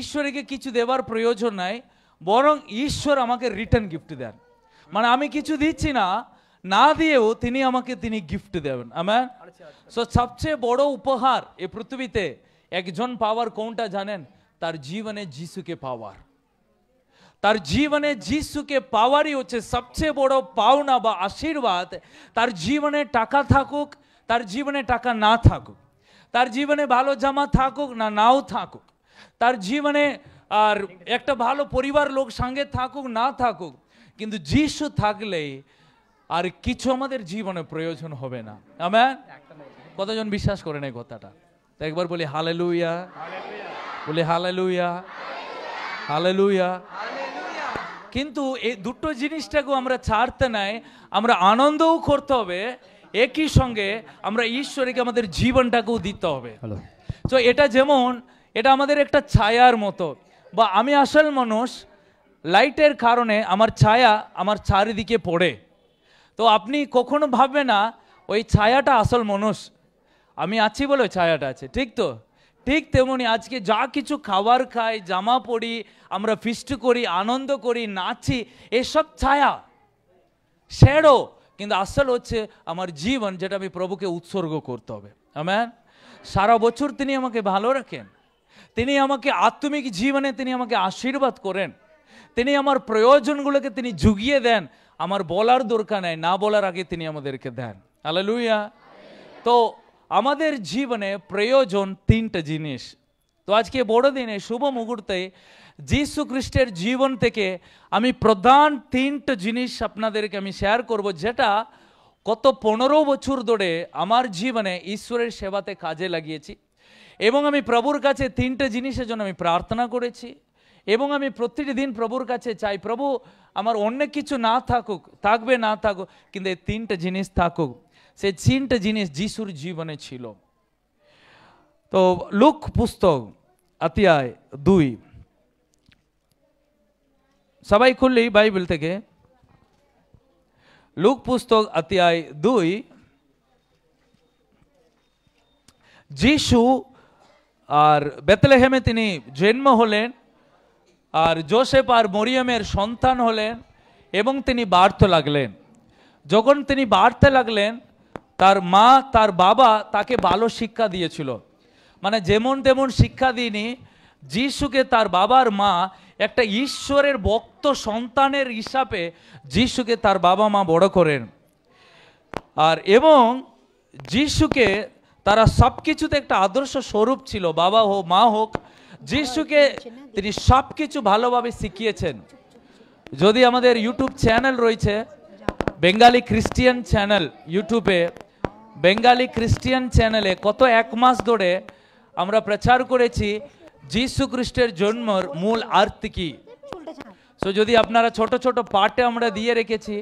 ঈশ্বরকে কিছু দেবার প্রয়োজন নাই বরং ঈশ্বর আমাকে রিটার্ন গিফট দেন মানে আমি কিছু দিচ্ছি না না দিয়েও তিনি আমাকে তিনি গিফট দেবেন আমার আচ্ছা, সো আচ্ছা। সবচেয়ে বড় উপহার এ পৃথিবীতে একজন পাওয়ার কোনটা জানেন তার জীবনে যিশুকে পাওয়ার তার জীবনে যিশুকে পাওয়ারই হচ্ছে সবচেয়ে বড় পাওনা বা আশীর্বাদ তার জীবনে টাকা থাকুক তার জীবনে টাকা না থাকুক তার জীবনে ভালো জামা থাকুক না নাও থাকুক তার জীবনে আর একটা ভালো পরিবার লোক সঙ্গে থাকুক না থাকুক কিন্তু যিশু থাকলে আর কিছু আমাদের জীবনে প্রয়োজন হবে না আমার কতজন বিশ্বাস করে নেই কথাটা তো একবার বলি হালে লুইয়া বলি হালে লুইয়া হালে লুইয়া কিন্তু এই দুটো জিনিসটাকেও আমরা ছাড়তে নাই আমরা আনন্দও করতে হবে একই সঙ্গে আমরা ঈশ্বরকে আমাদের জীবনটাকেও দিতে হবে তো এটা যেমন এটা আমাদের একটা ছায়ার মতো বা আমি আসল মানুষ লাইটের কারণে আমার ছায়া আমার চারিদিকে পড়ে তো আপনি কখনো ভাববে না ওই ছায়াটা আসল মানুষ আমি আছি বলে ওই ছায়াটা আছে ঠিক তো ঠিক তেমনি আজকে যা কিছু খাবার খাই জামা পরি আমরা ফিস্ট করি আনন্দ করি নাচি এসব ছায়া সেরও কিন্তু আসল হচ্ছে আমার জীবন যেটা আমি প্রভুকে উৎসর্গ করতে হবে আমার সারা বছর তিনি আমাকে ভালো রাখেন তিনি আমাকে আত্মিক জীবনে তিনি আমাকে আশীর্বাদ করেন তিনি আমার প্রয়োজনগুলোকে তিনি জুগিয়ে দেন আমার বলার দরকার নেই না বলার আগে তিনি আমাদেরকে দেন আলালুইয়া তো আমাদের জীবনে প্রয়োজন তিনটা জিনিস তো আজকে বড়দিনে শুভ মুহূর্তে যীশু খ্রিস্টের জীবন থেকে আমি প্রধান তিনটা জিনিস আপনাদেরকে আমি শেয়ার করব যেটা গত পনেরো বছর ধরে আমার জীবনে ঈশ্বরের সেবাতে কাজে লাগিয়েছি এবং আমি প্রভুর কাছে তিনটে জিনিসের জন্য আমি প্রার্থনা করেছি এবং আমি প্রতিটি দিন প্রভুর কাছে চাই প্রভু আমার অন্য কিছু না থাকুক থাকবে না থাকুক কিন্তু এই তিনটে জিনিস থাকুক সেই তিনটে জিনিস যিশুর জীবনে ছিল তো লুক পুস্তক আতিয়ায় দুই সবাই খুললেই বাইবেল থেকে লুক পুস্তক আতিয়ায় দুই যিশু আর বেতলেহেমে তিনি জন্ম হলেন আর জোসেফ আর মরিয়মের সন্তান হলেন এবং তিনি বাড়তে লাগলেন যখন তিনি বাড়তে লাগলেন তার মা তার বাবা তাকে ভালো শিক্ষা দিয়েছিল মানে যেমন তেমন শিক্ষা দিইনি যিশুকে তার বাবার মা একটা ঈশ্বরের ভক্ত সন্তানের হিসাবে যিশুকে তার বাবা মা বড় করেন আর এবং যিশুকে তারা সব কিছুতে একটা আদর্শ স্বরূপ ছিল বাবা হোক মা হোক যিশুকে তিনি সব কিছু ভালোভাবে শিখিয়েছেন যদি আমাদের ইউটিউব চ্যানেল রয়েছে বেঙ্গালি খ্রিস্টিয়ান চ্যানেল ইউটিউবে বেঙ্গালি খ্রিস্টিয়ান চ্যানেলে কত এক মাস ধরে আমরা প্রচার করেছি যীশু খ্রিস্টের জন্মর মূল আর্থ সো যদি আপনারা ছোট ছোট পার্টে আমরা দিয়ে রেখেছি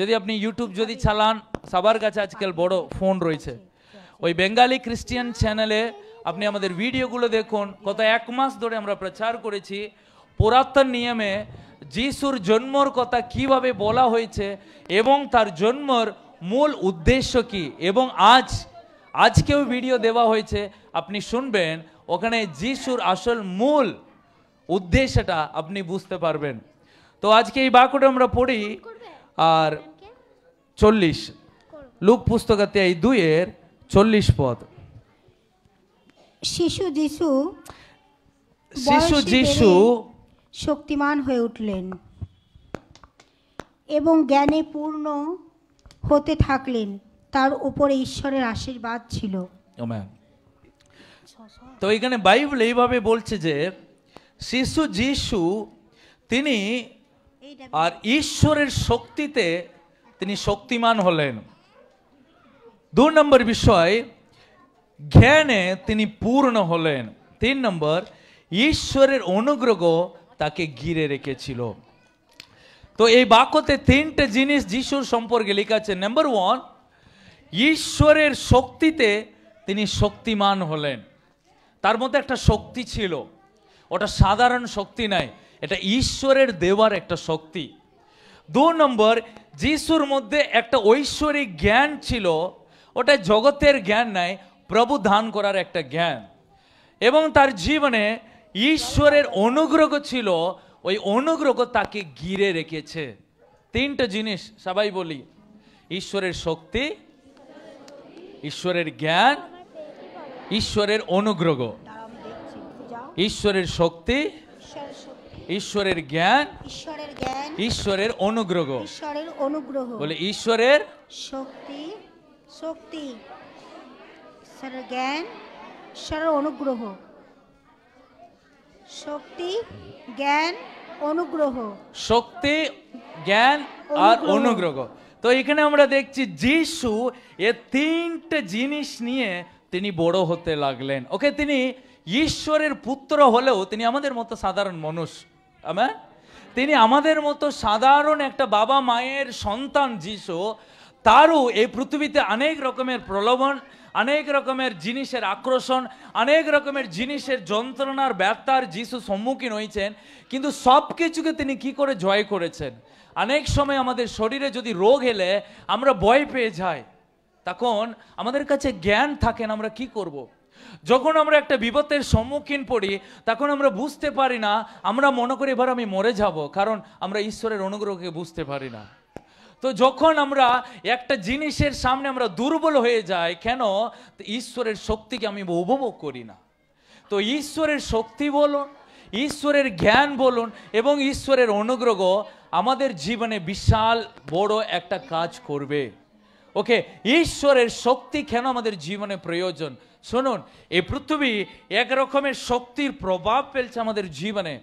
যদি আপনি ইউটিউব যদি চালান সবার কাছে আজকাল বড় ফোন রয়েছে ওই বেঙ্গালি খ্রিস্টিয়ান চ্যানেলে আপনি আমাদের ভিডিওগুলো দেখুন কত এক মাস ধরে আমরা প্রচার করেছি পুরাতন নিয়মে যিশুর জন্মর কথা কিভাবে বলা হয়েছে এবং তার জন্মর মূল উদ্দেশ্য কি এবং আজ আজকেও ভিডিও দেওয়া হয়েছে আপনি শুনবেন ওখানে যিশুর আসল মূল উদ্দেশ্যটা আপনি বুঝতে পারবেন তো আজকে এই বাক্যটা আমরা পড়ি আর চল্লিশ লুক পুস্তকাতে এই দুইয়ের চল্লিশ পদ শিশু যিশু শিশু যিশু শক্তিমান হয়ে উঠলেন এবং জ্ঞানে পূর্ণ হতে থাকলেন তার উপরে ঈশ্বরের আশীর্বাদ ছিল তো এখানে বাইবেল এইভাবে বলছে যে শিশু যিশু তিনি আর ঈশ্বরের শক্তিতে তিনি শক্তিমান হলেন দু নম্বর বিষয় জ্ঞানে তিনি পূর্ণ হলেন তিন নম্বর ঈশ্বরের অনুগ্রহ তাকে ঘিরে রেখেছিল তো এই বাক্যতে তিনটে জিনিস যিশুর সম্পর্কে লেখা আছে নাম্বার ওয়ান ঈশ্বরের শক্তিতে তিনি শক্তিমান হলেন তার মধ্যে একটা শক্তি ছিল ওটা সাধারণ শক্তি নাই এটা ঈশ্বরের দেওয়ার একটা শক্তি দু নম্বর যিশুর মধ্যে একটা ঐশ্বরিক জ্ঞান ছিল ওটা জগতের জ্ঞান নাই প্রভু দান করার একটা জ্ঞান এবং তার জীবনে ঈশ্বরের অনুগ্রহ ছিল ওই অনুগ্রহ তাকে ঘিরে রেখেছে তিনটা জিনিস সবাই বলি ঈশ্বরের শক্তি ঈশ্বরের জ্ঞান ঈশ্বরের অনুগ্রহ ঈশ্বরের শক্তি ঈশ্বরের জ্ঞান ঈশ্বরের জ্ঞান ঈশ্বরের অনুগ্রহ ঈশ্বরের অনুগ্রহ বলে ঈশ্বরের শক্তি শক্তি ঈশ্বরের জ্ঞান ঈশ্বরের অনুগ্রহ শক্তি জ্ঞান অনুগ্রহ শক্তি জ্ঞান আর অনুগ্রহ তো এখানে আমরা দেখছি যিশু এ তিনটে জিনিস নিয়ে তিনি বড় হতে লাগলেন ওকে তিনি ঈশ্বরের পুত্র হলেও তিনি আমাদের মতো সাধারণ মানুষ আমার তিনি আমাদের মতো সাধারণ একটা বাবা মায়ের সন্তান যিশু তারও এই পৃথিবীতে অনেক রকমের প্রলোভন অনেক রকমের জিনিসের আক্রোশন অনেক রকমের জিনিসের যন্ত্রণার ব্যর্থার যিশু সম্মুখীন হয়েছেন কিন্তু সব কিছুকে তিনি কি করে জয় করেছেন অনেক সময় আমাদের শরীরে যদি রোগ এলে আমরা ভয় পেয়ে যাই তখন আমাদের কাছে জ্ঞান থাকেন আমরা কি করব। যখন আমরা একটা বিপদের সম্মুখীন পড়ি তখন আমরা বুঝতে পারি না আমরা মনে করি এবার আমি মরে যাব কারণ আমরা ঈশ্বরের অনুগ্রহকে বুঝতে পারি না তো যখন আমরা একটা জিনিসের সামনে আমরা দুর্বল হয়ে যাই কেন ঈশ্বরের শক্তিকে আমি উপভোগ করি না তো ঈশ্বরের শক্তি বলুন ঈশ্বরের জ্ঞান বলুন এবং ঈশ্বরের অনুগ্রহ আমাদের জীবনে বিশাল বড় একটা কাজ করবে ওকে ঈশ্বরের শক্তি কেন আমাদের জীবনে প্রয়োজন শুনুন এই পৃথিবী একরকমের শক্তির প্রভাব ফেলছে আমাদের জীবনে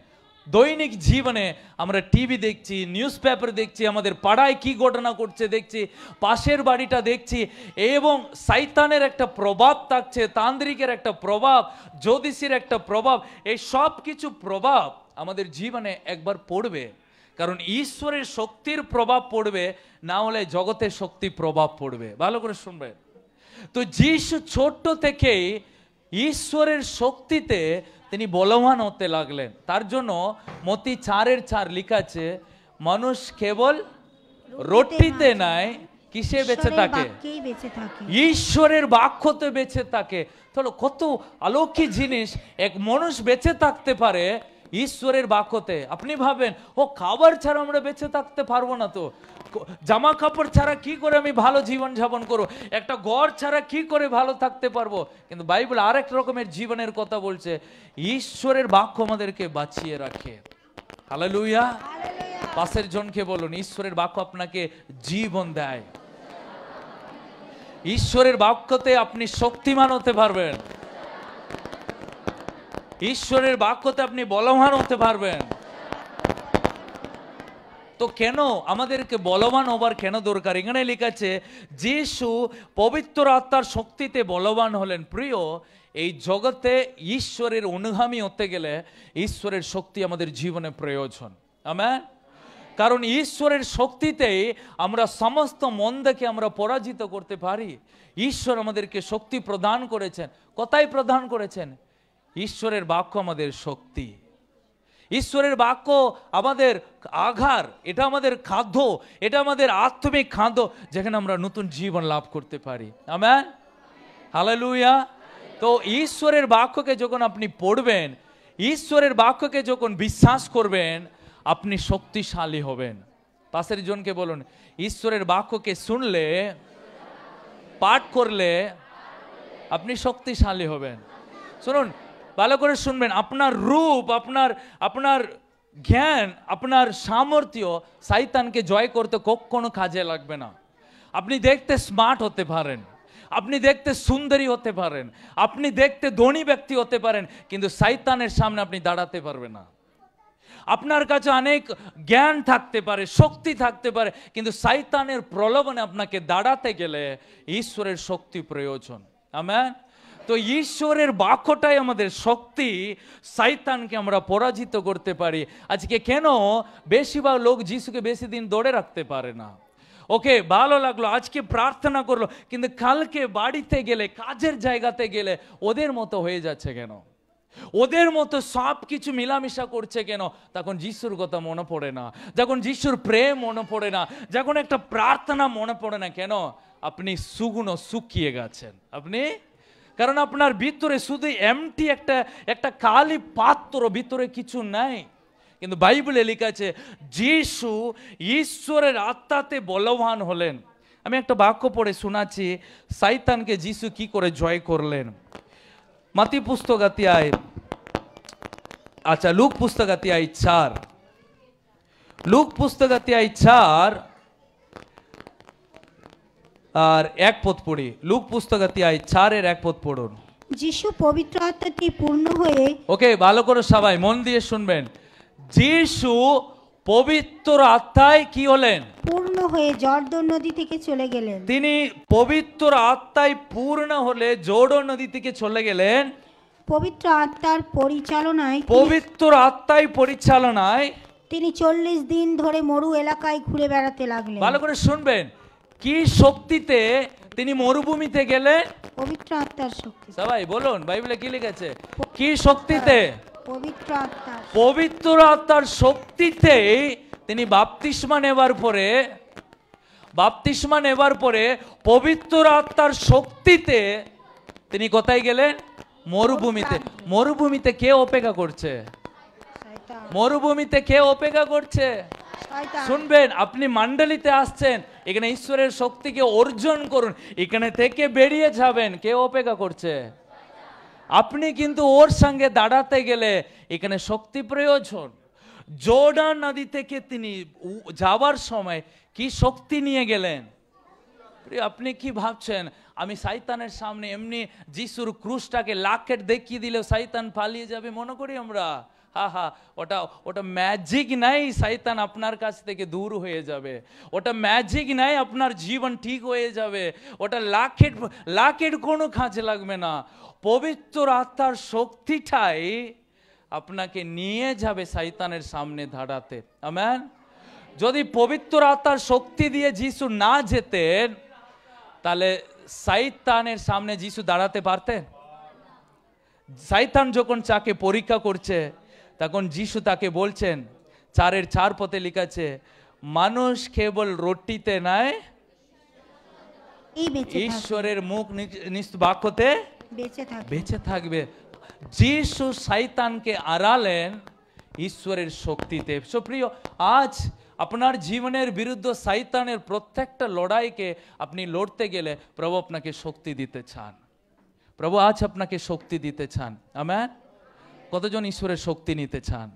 দৈনিক জীবনে আমরা টিভি দেখছি নিউজ পেপার দেখছি আমাদের পাড়ায় কি ঘটনা ঘটছে দেখছি পাশের বাড়িটা দেখছি এবং সাইতানের একটা প্রভাব থাকছে তান্ত্রিকের একটা প্রভাব জ্যোতিষীর একটা প্রভাব এই সব কিছু প্রভাব আমাদের জীবনে একবার পড়বে কারণ ঈশ্বরের শক্তির প্রভাব পড়বে না হলে জগতের শক্তি প্রভাব পড়বে ভালো করে শুনবে তো যিশু ছোট্ট থেকেই ঈশ্বরের শক্তিতে তিনি বলবান হতে লাগলেন তার জন্য মতি চারের চার লিখাছে মানুষ কেবল রোটিতে নাই কিসে বেঁচে থাকে ঈশ্বরের বাক্যতে বেঁচে থাকে তাহলে কত আলৌকিক জিনিস এক মানুষ বেঁচে থাকতে পারে ঈশ্বরের বাক্যতে আপনি ভাবেন ও খাবার ছাড়া আমরা বেঁচে থাকতে পারবো না তো জামা কাপড় ছাড়া কি করে আমি ভালো জীবন যাপন করবো একটা ঘর ছাড়া কি করে ভালো থাকতে পারবো কিন্তু বাইবেল আরেক রকমের জীবনের কথা বলছে ঈশ্বরের বাক্য আমাদেরকে বাঁচিয়ে রাখে হালা লুইয়া পাশের জনকে বলুন ঈশ্বরের বাক্য আপনাকে জীবন দেয় ঈশ্বরের বাক্যতে আপনি শক্তিমান হতে পারবেন ঈশ্বরের বাক্যতে আপনি বলবান হতে পারবেন তো কেন আমাদেরকে বলবান হবার কেন দরকার এখানে লিখেছে যিশু পবিত্র আত্মার শক্তিতে বলবান হলেন প্রিয় এই জগতে ঈশ্বরের অনুগামী হতে গেলে ঈশ্বরের শক্তি আমাদের জীবনে প্রয়োজন আমার কারণ ঈশ্বরের শক্তিতেই আমরা সমস্ত মন্দকে আমরা পরাজিত করতে পারি ঈশ্বর আমাদেরকে শক্তি প্রদান করেছেন কথাই প্রদান করেছেন ঈশ্বরের বাক্য আমাদের শক্তি ঈশ্বরের বাক্য আমাদের আঘার এটা আমাদের খাদ্য এটা আমাদের আত্মিক খাদ্য যেখানে আমরা নতুন জীবন লাভ করতে পারি আমার হালেলুইয়া তো ঈশ্বরের বাক্যকে যখন আপনি পড়বেন ঈশ্বরের বাক্যকে যখন বিশ্বাস করবেন আপনি শক্তিশালী হবেন পাশের জনকে বলুন ঈশ্বরের বাক্যকে শুনলে পাঠ করলে আপনি শক্তিশালী হবেন শুনুন ভালো করে শুনবেন আপনার রূপ আপনার আপনার জ্ঞান আপনার সামর্থ্য সাইতানকে জয় করতে কখনো কাজে লাগবে না আপনি দেখতে স্মার্ট হতে পারেন আপনি দেখতে সুন্দরী হতে পারেন আপনি দেখতে ধনী ব্যক্তি হতে পারেন কিন্তু সাইতানের সামনে আপনি দাঁড়াতে পারবেন না আপনার কাছে অনেক জ্ঞান থাকতে পারে শক্তি থাকতে পারে কিন্তু সাইতানের প্রলোভনে আপনাকে দাঁড়াতে গেলে ঈশ্বরের শক্তি প্রয়োজন আমার তো ঈশ্বরের বাক্যটাই আমাদের শক্তি সাইতানকে আমরা পরাজিত করতে পারি আজকে কেন বেশিরভাগ লোক যিশুকে বেশি দিন ধরে রাখতে পারে না ওকে ভালো লাগলো আজকে প্রার্থনা করলো কিন্তু কালকে বাড়িতে গেলে কাজের জায়গাতে গেলে ওদের মতো হয়ে যাচ্ছে কেন ওদের মতো সব কিছু মিলামিশা করছে কেন তখন যিশুর কথা মনে পড়ে না যখন যিশুর প্রেম মনে পড়ে না যখন একটা প্রার্থনা মনে পড়ে না কেন আপনি সুগুণ শুকিয়ে গেছেন আপনি কারণ আপনার ভিতরে শুধু এমটি একটা একটা কালি পাত্র ভিতরে কিছু নাই কিন্তু বাইবেলে লেখা আছে যিশু ঈশ্বরের আত্মাতে বলবান হলেন আমি একটা বাক্য পড়ে শোনাচ্ছি সাইতানকে যিশু কি করে জয় করলেন মাতি পুস্তকাতি আয় আচ্ছা লুক পুস্তকাতি আয় চার লুক পুস্তকাতি আয় চার আর এক পথ পড়ি লুক পুস্তক চার চারের এক পথ পড়ুন যিশু পবিত্র আত্মাতে পূর্ণ হয়ে ওকে ভালো করে সবাই মন দিয়ে শুনবেন যিশু পবিত্র আত্মায় কি হলেন পূর্ণ হয়ে জর্দন নদী থেকে চলে গেলেন তিনি পবিত্র আত্মায় পূর্ণ হলে জর্দন নদী থেকে চলে গেলেন পবিত্র আত্মার পরিচালনায় পবিত্র আত্মায় পরিচালনায় তিনি চল্লিশ দিন ধরে মরু এলাকায় ঘুরে বেড়াতে লাগলেন ভালো করে শুনবেন কি শক্তিতে তিনি মরুভূমিতে গেলেন পবিত্র আত্মার শক্তি সবাই বলুন বাইবেলে কি লিখেছে কি শক্তিতে পবিত্র আত্মার পবিত্র আত্মার শক্তিতে তিনি বাপতিস্মা নেবার পরে বাপতিস্মা নেবার পরে পবিত্র আত্মার শক্তিতে তিনি কোথায় গেলেন মরুভূমিতে মরুভূমিতে কে অপেক্ষা করছে মরুভূমিতে কে অপেক্ষা করছে শুনবেন আপনি মান্ডালিতে আসছেন এখানে ঈশ্বরের শক্তিকে অর্জন করুন এখানে থেকে বেরিয়ে যাবেন কে অপেক্ষা করছে আপনি কিন্তু ওর সঙ্গে দাঁড়াতে গেলে এখানে শক্তি প্রয়োজন জোডা নদী থেকে তিনি যাওয়ার সময় কি শক্তি নিয়ে গেলেন আপনি কি ভাবছেন আমি সাইতানের সামনে এমনি যিশুর ক্রুশটাকে লাখের দেখিয়ে দিলেও সাইতান পালিয়ে যাবে মনে করি আমরা হা হা ওটা ওটা ম্যাজিক নাই সাইতান আপনার কাছ থেকে দূর হয়ে যাবে ওটা ম্যাজিক নাই আপনার জীবন ঠিক হয়ে যাবে ওটা লাখের লাখের কোনো খাঁচ লাগবে না পবিত্র আত্মার শক্তিটাই আপনাকে নিয়ে যাবে সাইতানের সামনে দাঁড়াতে আমেন যদি পবিত্র আত্মার শক্তি দিয়ে যিশু না যেতেন তাহলে সাইতানের সামনে যিশু দাঁড়াতে পারতেন সাইতান যখন চাকে পরীক্ষা করছে তখন যিশু তাকে বলছেন চারের চার পথে লিখাছে মানুষ কেবল রোটিতে নয় ঈশ্বরের মুখ বাক্যতে বেঁচে থাকবে যিশু সাইতানকে আড়ালেন ঈশ্বরের শক্তিতে সুপ্রিয় আজ আপনার জীবনের বিরুদ্ধে সাইতানের প্রত্যেকটা লড়াইকে আপনি লড়তে গেলে প্রভু আপনাকে শক্তি দিতে চান প্রভু আজ আপনাকে শক্তি দিতে চান আমার কতজন ঈশ্বরের শক্তি নিতে চান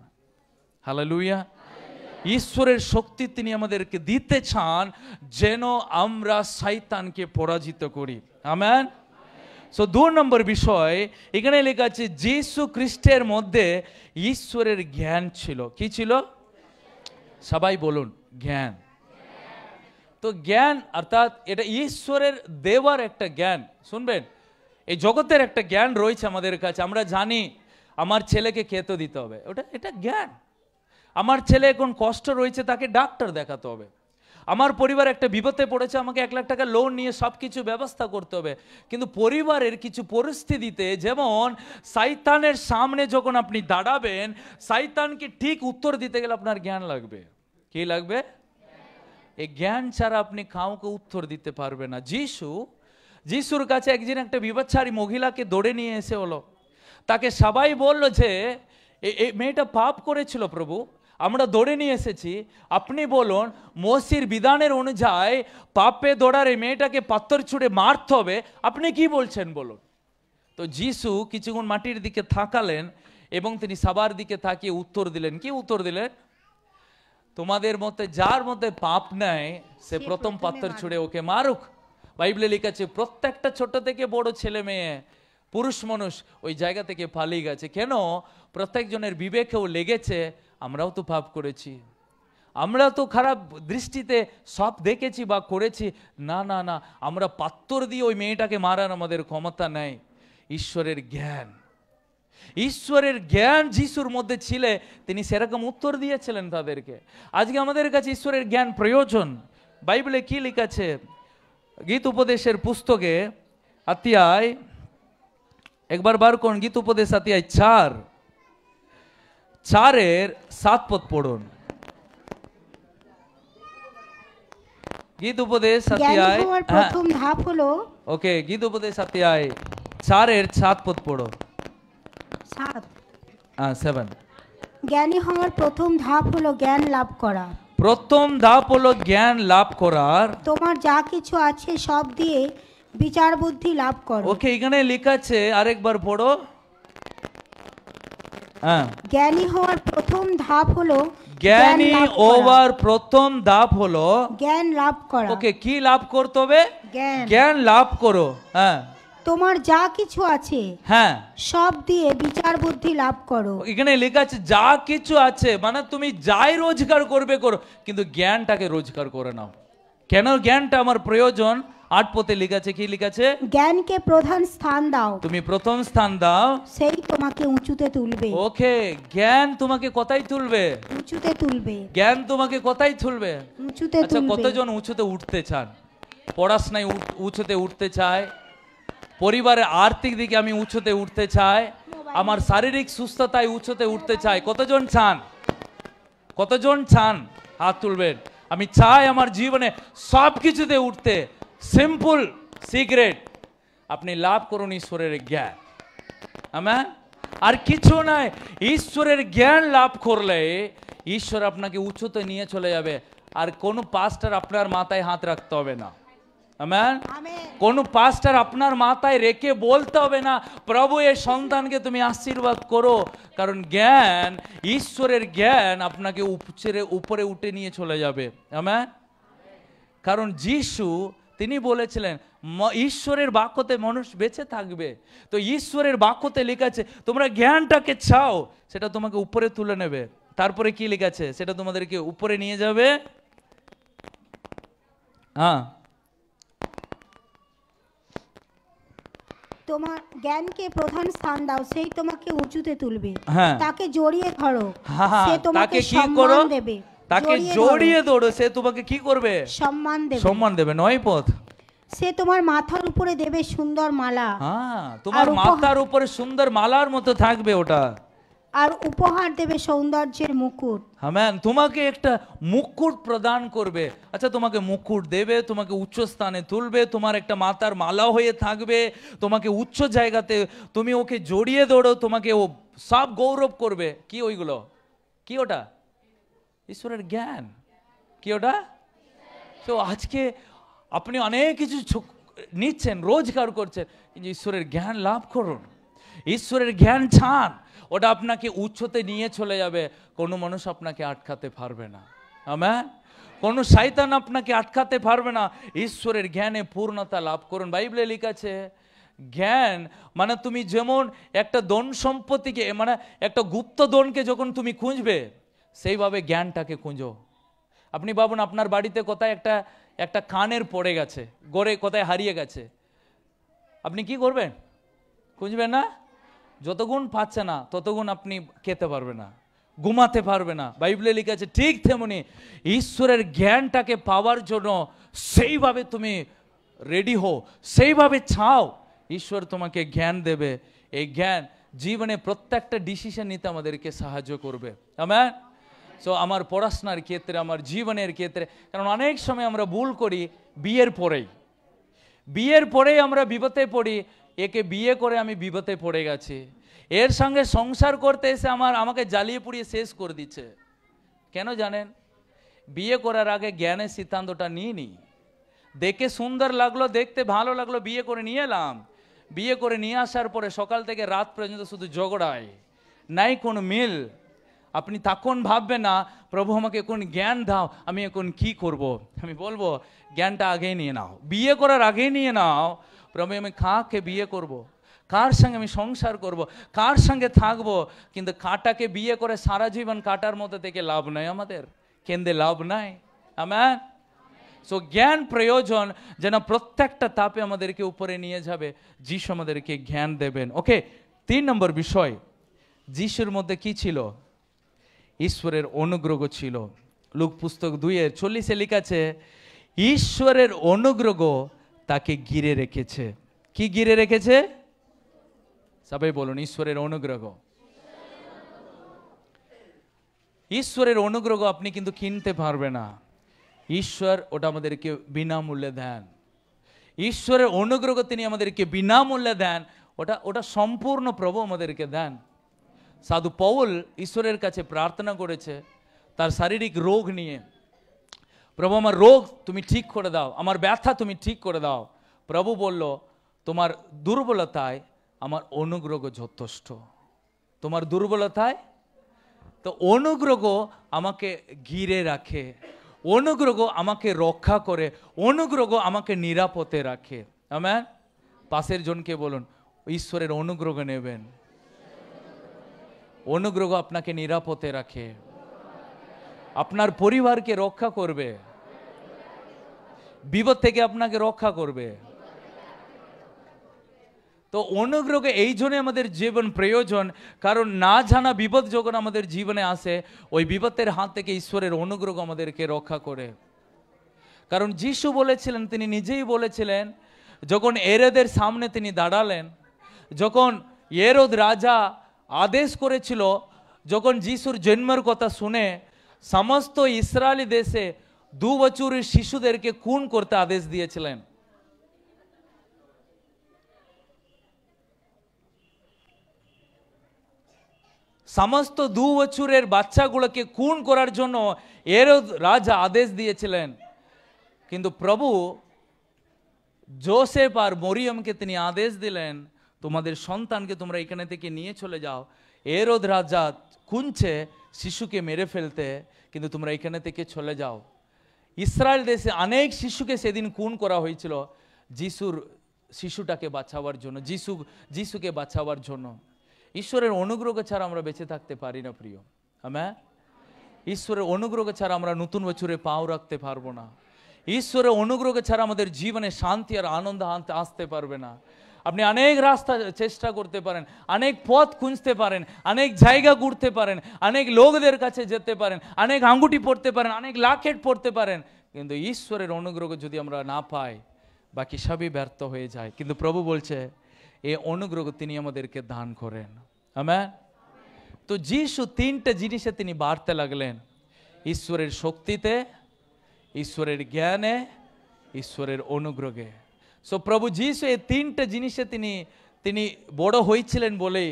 হালালুইয়া ঈশ্বরের শক্তি তিনি আমাদেরকে দিতে চান যেন আমরা সাইতানকে পরাজিত করি আমেন সো দু নম্বর বিষয় এখানে লেখা আছে যিশু খ্রিস্টের মধ্যে ঈশ্বরের জ্ঞান ছিল কি ছিল সবাই বলুন জ্ঞান তো জ্ঞান অর্থাৎ এটা ঈশ্বরের দেওয়ার একটা জ্ঞান শুনবেন এই জগতের একটা জ্ঞান রয়েছে আমাদের কাছে আমরা জানি আমার ছেলেকে খেতে দিতে হবে ওটা এটা জ্ঞান আমার ছেলে এখন কষ্ট রয়েছে তাকে ডাক্তার দেখাতে হবে আমার পরিবার একটা বিপদে পড়েছে আমাকে এক লাখ টাকা লোন নিয়ে সব কিছু ব্যবস্থা করতে হবে কিন্তু পরিবারের কিছু পরিস্থিতিতে যেমন সাইতানের সামনে যখন আপনি দাঁড়াবেন সাইতানকে ঠিক উত্তর দিতে গেলে আপনার জ্ঞান লাগবে কি লাগবে এই জ্ঞান ছাড়া আপনি কাউকে উত্তর দিতে পারবে না যিশু যিশুর কাছে একদিন একটা বিবাদচারী মহিলাকে দৌড়ে নিয়ে এসে হলো তাকে সবাই বলল যে এই মেয়েটা পাপ করেছিল প্রভু আমরা দৌড়ে নিয়ে এসেছি আপনি বলুন মসির বিধানের অনুযায়ী পাপে দৌড়ার এই মেয়েটাকে পাত্তর ছুঁড়ে মারতে হবে আপনি কি বলছেন বলুন তো যিশু কিছুক্ষণ মাটির দিকে থাকালেন এবং তিনি সবার দিকে তাকিয়ে উত্তর দিলেন কি উত্তর দিলেন তোমাদের মধ্যে যার মধ্যে পাপ নেয় সে প্রথম পাত্তর ছুঁড়ে ওকে মারুক বাইবলে লিখেছে প্রত্যেকটা ছোট থেকে বড় ছেলে মেয়ে পুরুষ মানুষ ওই জায়গা থেকে পালিয়ে গেছে কেন প্রত্যেকজনের বিবেকেও লেগেছে আমরাও তো পাপ করেছি আমরা তো খারাপ দৃষ্টিতে সব দেখেছি বা করেছি না না না আমরা পাত্তর দিয়ে ওই মেয়েটাকে মারার আমাদের ক্ষমতা নেই ঈশ্বরের জ্ঞান ঈশ্বরের জ্ঞান যিশুর মধ্যে ছিলে তিনি সেরকম উত্তর দিয়েছিলেন তাদেরকে আজকে আমাদের কাছে ঈশ্বরের জ্ঞান প্রয়োজন বাইবেলে কি লিখাছে গীত উপদেশের পুস্তকে আতিয়ায় একবার বার কোন গীত আতিয়ায় চার চারের সাত পদ পড়ুন গীত উপদেশ হ্যাঁ। প্রথম ধাপ হলো ওকে গীত উপদেশ চারের সাত পদ পড়ো সাত হ্যাঁ সেভেন জ্ঞানী হওয়ার প্রথম ধাপ হলো জ্ঞান লাভ করা প্রথম ধাপ হলো জ্ঞান লাভ করার তোমার যা কিছু আছে সব দিয়ে বিচার বুদ্ধি লাভ করো ওকে এখানে লেখা আছে আরেকবার পড়ো হ্যাঁ। জ্ঞানী হওয়ার প্রথম ধাপ হলো জ্ঞানী ওভার প্রথম ধাপ হলো জ্ঞান লাভ করা ওকে কি লাভ করতে হবে জ্ঞান লাভ করো হ্যাঁ তোমার যা কিছু আছে হ্যাঁ সব দিয়ে বিচার বুদ্ধি লাভ করো এখানে লেখা আছে যা কিছু আছে মানে তুমি যাই রোজগার করবে করো কিন্তু জ্ঞানটাকে রোজগার করে নাও কেন জ্ঞানটা আমার প্রয়োজন আট পথে লিখেছে কি লিখেছে জ্ঞানকে প্রধান স্থান দাও তুমি প্রথম স্থান দাও সেই তোমাকে উঁচুতে তুলবে ওকে জ্ঞান তোমাকে কোথায় তুলবে উঁচুতে তুলবে জ্ঞান তোমাকে কোথায় তুলবে উঁচুতে আচ্ছা কতজন উঁচুতে উঠতে চান পড়াশোনায় উঁচুতে উঠতে চায় পরিবারের আর্থিক দিকে আমি উঁচুতে উঠতে চাই আমার শারীরিক সুস্থতায় উঁচুতে উঠতে চাই কতজন চান কতজন চান হাত তুলবেন আমি চাই আমার জীবনে সব কিছুতে উঠতে সিম্পল সিক্রেট আপনি লাভ করুন ঈশ্বরের জ্ঞান আমার আর কিছু নয় ঈশ্বরের জ্ঞান লাভ করলে ঈশ্বর আপনাকে উচ্চতে নিয়ে চলে যাবে আর কোনো পাস্টার আপনার মাথায় হাত রাখতে হবে না আমার কোন পাস্টার আপনার মাথায় রেখে বলতে হবে না প্রভু এ সন্তানকে তুমি আশীর্বাদ করো কারণ জ্ঞান ঈশ্বরের জ্ঞান আপনাকে উপরে উঠে নিয়ে চলে যাবে আমার কারণ যিশু তিনি বলেছিলেন ঈশ্বরের বাক্যতে মানুষ বেঁচে থাকবে তো ঈশ্বরের বাক্যতে লেখাছে তোমরা জ্ঞানটাকে চাও সেটা তোমাকে উপরে তুলে নেবে তারপরে কি লেখাছে সেটা তোমাদেরকে উপরে নিয়ে যাবে হ্যাঁ তোমার জ্ঞানকে প্রধান স্থান দাও সেই তোমাকে উঁচুতে তুলবে হ্যাঁ। তাকে জড়িয়ে ধরো হ্যাঁ, হ্যাঁ, সে তোমাকে সম্মান দেবে তাকে জড়িয়ে ধরো সে তোমাকে কি করবে সম্মান দেবে সম্মান দেবে নয় পথ সে তোমার মাথার উপরে দেবে সুন্দর মালা হ্যাঁ, তোমার মাথার উপরে সুন্দর মালার মতো থাকবে ওটা আর উপহার দেবে সৌন্দর্যের মুকুট হ্যাঁ তোমাকে একটা মুকুট প্রদান করবে আচ্ছা তোমাকে মুকুট দেবে তোমাকে উচ্চ স্থানে তুলবে তোমার একটা মাতার মালা হয়ে থাকবে তোমাকে উচ্চ জায়গাতে তুমি ওকে জড়িয়ে ধরো তোমাকে ও সব গৌরব করবে কি ওইগুলো কি ওটা ঈশ্বরের জ্ঞান কি ওটা তো আজকে আপনি অনেক কিছু নিচ্ছেন রোজগার করছেন কিন্তু ঈশ্বরের জ্ঞান লাভ করুন ঈশ্বরের জ্ঞান ছান ওটা আপনাকে উচ্চতে নিয়ে চলে যাবে কোনো মানুষ আপনাকে আটকাতে পারবে না আমার কোনো শয়তান আপনাকে আটকাতে পারবে না ঈশ্বরের জ্ঞানে পূর্ণতা লাভ করুন বাইবলে লিখাছে জ্ঞান মানে তুমি যেমন একটা দন সম্পত্তিকে মানে একটা গুপ্ত দনকে যখন তুমি খুঁজবে সেইভাবে জ্ঞানটাকে খুঁজো আপনি ভাবুন আপনার বাড়িতে কোথায় একটা একটা কানের পড়ে গেছে গড়ে কোথায় হারিয়ে গেছে আপনি কি করবেন খুঁজবেন না যতগুণ পাচ্ছে না ততগুণ আপনি খেতে পারবে না ঘুমাতে পারবে না বাইবলে লিখে আছে ঠিক তেমনি ঈশ্বরের জ্ঞানটাকে পাওয়ার জন্য সেইভাবে তুমি রেডি হো সেইভাবে ছাও ঈশ্বর তোমাকে জ্ঞান দেবে এই জ্ঞান জীবনে প্রত্যেকটা ডিসিশন নিতে আমাদেরকে সাহায্য করবে আমার সো আমার পড়াশোনার ক্ষেত্রে আমার জীবনের ক্ষেত্রে কারণ অনেক সময় আমরা ভুল করি বিয়ের পরেই বিয়ের পরেই আমরা বিপদে পড়ি একে বিয়ে করে আমি বিপদে পড়ে গেছি এর সঙ্গে সংসার করতে এসে আমার আমাকে জ্বালিয়ে পুড়িয়ে শেষ করে দিচ্ছে কেন জানেন বিয়ে করার আগে জ্ঞানের সিদ্ধান্তটা নিয়ে নিই দেখে সুন্দর লাগলো দেখতে ভালো লাগলো বিয়ে করে নিয়ে এলাম বিয়ে করে নিয়ে আসার পরে সকাল থেকে রাত পর্যন্ত শুধু ঝগড়ায় নাই কোনো মিল আপনি তখন ভাববেন না প্রভু আমাকে কোন জ্ঞান দাও আমি এখন কি করব। আমি বলবো জ্ঞানটা আগেই নিয়ে নাও বিয়ে করার আগেই নিয়ে নাও প্রভু আমি কাকে বিয়ে করব। কার সঙ্গে আমি সংসার করব। কার সঙ্গে থাকবো কিন্তু কাটাকে বিয়ে করে সারা জীবন কাটার মধ্যে থেকে লাভ নাই আমাদের কেন্দ্রে লাভ নাই আমার সো জ্ঞান প্রয়োজন যেন প্রত্যেকটা তাপে আমাদেরকে উপরে নিয়ে যাবে যিশু আমাদেরকে জ্ঞান দেবেন ওকে তিন নম্বর বিষয় যিশুর মধ্যে কি ছিল ঈশ্বরের অনুগ্রহ ছিল লুক পুস্তক দুইয়ে চল্লিশে লিখাছে ঈশ্বরের অনুগ্রহ তাকে ঘিরে রেখেছে কি ঘিরে রেখেছে সবাই বলুন ঈশ্বরের অনুগ্রহ ঈশ্বরের অনুগ্রহ আপনি কিন্তু কিনতে পারবে না ঈশ্বর ওটা আমাদেরকে বিনামূল্যে দেন ঈশ্বরের অনুগ্রহ তিনি আমাদেরকে বিনামূল্যে দেন ওটা ওটা সম্পূর্ণ প্রভু আমাদেরকে দেন সাধু পৌল ঈশ্বরের কাছে প্রার্থনা করেছে তার শারীরিক রোগ নিয়ে প্রভু আমার রোগ তুমি ঠিক করে দাও আমার ব্যথা তুমি ঠিক করে দাও প্রভু বলল তোমার দুর্বলতায় আমার অনুগ্রহ যথেষ্ট তোমার দুর্বলতায় তো অনুগ্রহ আমাকে ঘিরে রাখে অনুগ্রহ আমাকে রক্ষা করে অনুগ্রহ আমাকে নিরাপদে রাখে আমার পাশের জনকে বলুন ঈশ্বরের অনুগ্রহ নেবেন অনুগ্রহ আপনাকে নিরাপদে রাখে আপনার পরিবারকে রক্ষা করবে বিপদ থেকে আপনাকে রক্ষা করবে তো অনুগ্রহকে এই জন্য আমাদের জীবন প্রয়োজন কারণ না জানা বিপদ যখন আমাদের জীবনে আসে ওই বিপদের হাত থেকে ঈশ্বরের অনুগ্রহ আমাদেরকে রক্ষা করে কারণ যিশু বলেছিলেন তিনি নিজেই বলেছিলেন যখন এরেদের সামনে তিনি দাঁড়ালেন যখন এরোদ রাজা আদেশ করেছিল যখন যিশুর জন্মের কথা শুনে সমস্ত ইসরায়েলি দেশে দু বছরের শিশুদেরকে খুন করতে আদেশ দিয়েছিলেন সমস্ত দু বছরের বাচ্চাগুলোকে খুন করার জন্য এর রাজা আদেশ দিয়েছিলেন কিন্তু প্রভু জোসেফ আর মরিয়মকে তিনি আদেশ দিলেন তোমাদের সন্তানকে তোমরা এখানে থেকে নিয়ে চলে যাও এরোধ রাজা কুঞ্চে শিশুকে মেরে ফেলতে কিন্তু তোমরা এখানে থেকে চলে যাও ইসরায়েল দেশে অনেক শিশুকে সেদিন খুন করা হয়েছিল যিশুর শিশুটাকে বাঁচাবার জন্য যিশু যিশুকে বাঁচাবার জন্য ঈশ্বরের অনুগ্রহ ছাড়া আমরা বেঁচে থাকতে পারি না প্রিয় হ্যাঁ ঈশ্বরের অনুগ্রহ ছাড়া আমরা নতুন বছরে পাও রাখতে পারবো না ঈশ্বরের অনুগ্রহ ছাড়া আমাদের জীবনে শান্তি আর আনন্দ আনতে আসতে পারবে না আপনি অনেক রাস্তা চেষ্টা করতে পারেন অনেক পথ খুঁজতে পারেন অনেক জায়গা ঘুরতে পারেন অনেক লোকদের কাছে যেতে পারেন অনেক আঙ্গুটি পড়তে পারেন অনেক লাকেট পড়তে পারেন কিন্তু ঈশ্বরের অনুগ্রহ যদি আমরা না পাই বাকি সবই ব্যর্থ হয়ে যায় কিন্তু প্রভু বলছে এ অনুগ্রহ তিনি আমাদেরকে দান করেন হ্যাঁ তো যিশু তিনটে জিনিসে তিনি বাড়তে লাগলেন ঈশ্বরের শক্তিতে ঈশ্বরের জ্ঞানে ঈশ্বরের অনুগ্রহে সো প্রভু যিশু এই তিনটে জিনিসে তিনি তিনি বড় হয়েছিলেন বলে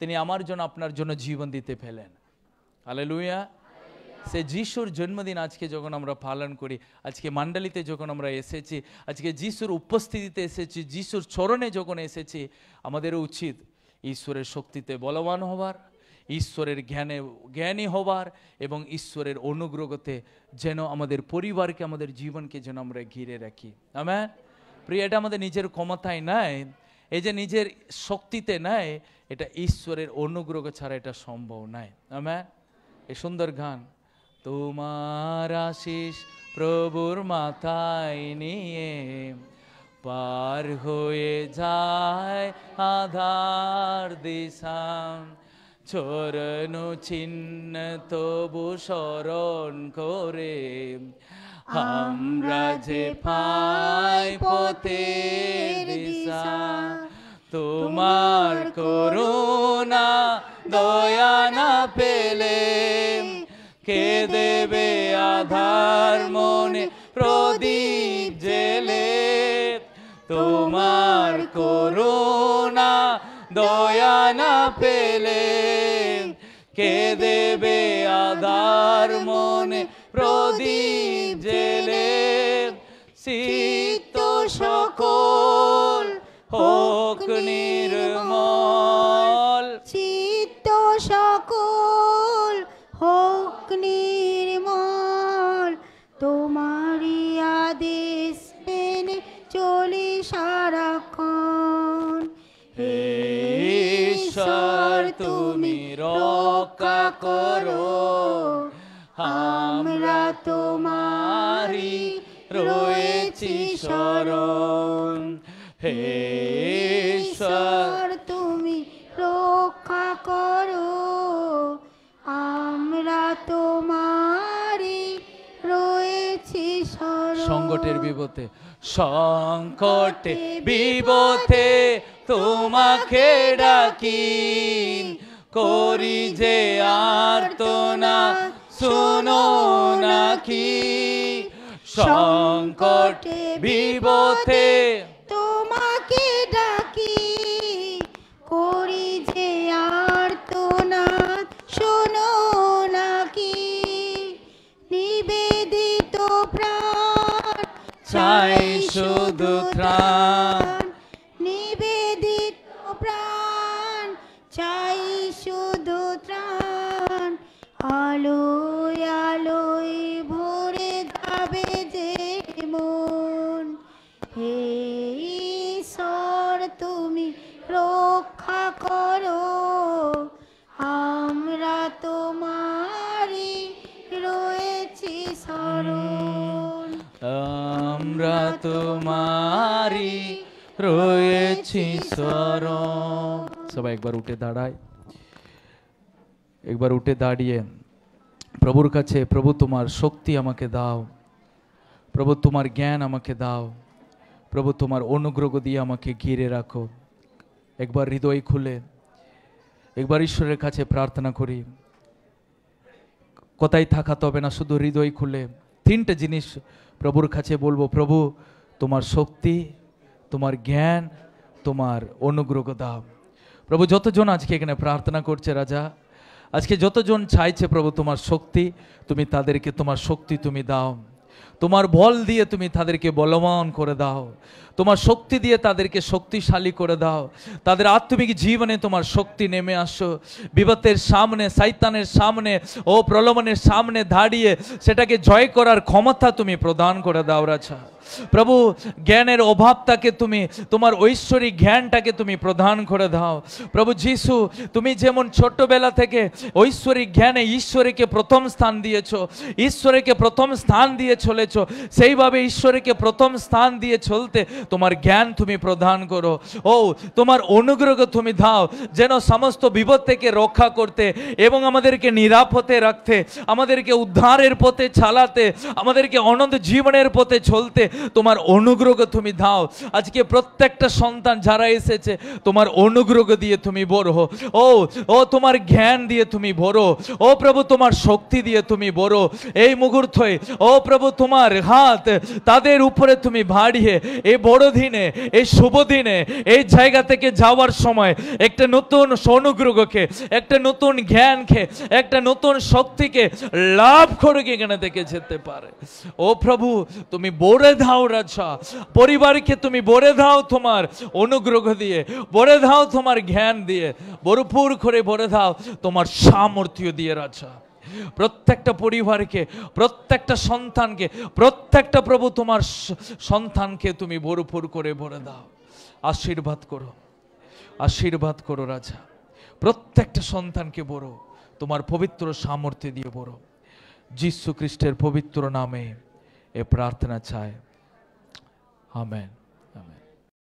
তিনি আমার জন্য আপনার জন্য জীবন দিতে ফেলেন আলে লুইয়া সে যিশুর জন্মদিন আজকে যখন আমরা পালন করি আজকে মান্ডালিতে যখন আমরা এসেছি আজকে যিশুর উপস্থিতিতে এসেছি যিশুর চরণে যখন এসেছি আমাদের উচিত ঈশ্বরের শক্তিতে বলবান হবার ঈশ্বরের জ্ঞানে জ্ঞানী হবার এবং ঈশ্বরের অনুগ্রহতে যেন আমাদের পরিবারকে আমাদের জীবনকে যেন আমরা ঘিরে রাখি আমার প্রিয় এটা আমাদের নিজের ক্ষমতায় নাই এই যে নিজের শক্তিতে নাই এটা ঈশ্বরের অনুগ্রহ ছাড়া এটা সম্ভব নাই আমার এই সুন্দর গান তোমার আশিস প্রভুর মাথায় নিয়ে পার হয়ে যায় আধার দিশাম চরণ চিহ্ন তবু স্মরণ করে আমরা যে পাই পথের দিশা তোমার করুণা দয়া না পেলে কে দেবে আধার মনে প্রদীপ জেলে তোমার করুণা দয়া না পেলে কে দেবে আধার মনে প্রদীপ জেলের চিত্ত সকল হোক নির্মল চিত্ত সকল হোক নির্মল তোমারই আদেশ মেনে চলি সারাক্ষণ হে ঈশ্বর তুমি রক্ষা করো আমরা তোমার তারি রয়েছি শরণ হে ঈশ্বর তুমি রক্ষা করো আমরা তোমারি রয়েছি সংকটের বিপদে সংকটে বিপদে তোমাকে ডাকি করি যে আর তো না শোনো নাকি সংকটে বিপদে তোমাকে ডাকি করি যে আর তো না শোনো নাকি নিবেদিত প্রাণ চাই শুধু ত্রাণ নিবেদিত প্রাণ চাই শুধু ত্রাণ আলো তোমারে রয়েছি স্মরণ আমরা তোমারি রয়েছি স্মরণ সবাই একবার উঠে দাঁড়ায় একবার উঠে দাঁড়িয়ে প্রভুর কাছে প্রভু তোমার শক্তি আমাকে দাও প্রভু তোমার জ্ঞান আমাকে দাও প্রভু তোমার অনুগ্রহ দিয়ে আমাকে ঘিরে রাখো একবার হৃদয় খুলে একবার ঈশ্বরের কাছে প্রার্থনা করি কোথায় থাকাতে হবে না শুধু হৃদয় খুলে তিনটে জিনিস প্রভুর কাছে বলবো প্রভু তোমার শক্তি তোমার জ্ঞান তোমার অনুগ্রহ দাও প্রভু যতজন আজকে এখানে প্রার্থনা করছে রাজা আজকে যতজন চাইছে প্রভু তোমার শক্তি তুমি তাদেরকে তোমার শক্তি তুমি দাও তোমার বল দিয়ে তুমি তাদেরকে বলবান করে দাও তোমার শক্তি দিয়ে তাদেরকে শক্তিশালী করে দাও তাদের আত্মিক জীবনে তোমার শক্তি নেমে আসো বিপত্তের সামনে সাইতানের সামনে ও প্রলোভনের সামনে দাঁড়িয়ে সেটাকে জয় করার ক্ষমতা তুমি প্রদান করে দাও রাছা প্রভু জ্ঞানের অভাবটাকে তুমি তোমার ঐশ্বরিক জ্ঞানটাকে তুমি প্রদান করে দাও প্রভু যিশু তুমি যেমন ছোট্টবেলা থেকে ঐশ্বরিক জ্ঞানে ঈশ্বরীকে প্রথম স্থান দিয়েছ ঈশ্বরীকে প্রথম স্থান দিয়ে চলে করেছ সেইভাবে ঈশ্বরকে প্রথম স্থান দিয়ে চলতে তোমার জ্ঞান তুমি প্রদান করো ও তোমার অনুগ্রহ তুমি দাও যেন সমস্ত বিপদ থেকে রক্ষা করতে এবং আমাদেরকে নিরাপদে রাখতে আমাদেরকে উদ্ধারের পথে চালাতে আমাদেরকে অনন্ত জীবনের পথে চলতে তোমার অনুগ্রহ তুমি দাও আজকে প্রত্যেকটা সন্তান যারা এসেছে তোমার অনুগ্রহ দিয়ে তুমি বড় ও ও তোমার জ্ঞান দিয়ে তুমি বড় ও প্রভু তোমার শক্তি দিয়ে তুমি বড় এই মুহূর্তে ও প্রভু তোমার তোমার হাত তাদের উপরে তুমি ভাড়িয়ে এই বড় দিনে এই শুভ দিনে এই জায়গা থেকে যাওয়ার সময় একটা নতুন সনুগ্রহকে একটা নতুন জ্ঞানকে একটা নতুন শক্তিকে লাভ করে এখানে থেকে যেতে পারে ও প্রভু তুমি বড়ে দাও রাজা পরিবারকে তুমি বড়ে দাও তোমার অনুগ্রহ দিয়ে বড়ে দাও তোমার জ্ঞান দিয়ে বরপুর করে বড়ে দাও তোমার সামর্থ্য দিয়ে রাজা প্রত্যেকটা পরিবারকে প্রত্যেকটা সন্তানকে প্রত্যেকটা প্রভু তোমার সন্তানকে তুমি ভরপুর করে ভরে দাও আশীর্বাদ করো আশীর্বাদ করো রাজা প্রত্যেকটা সন্তানকে বড়ো তোমার পবিত্র সামর্থ্য দিয়ে বড়ো যীশু খ্রিস্টের পবিত্র নামে এ প্রার্থনা চায় আমেন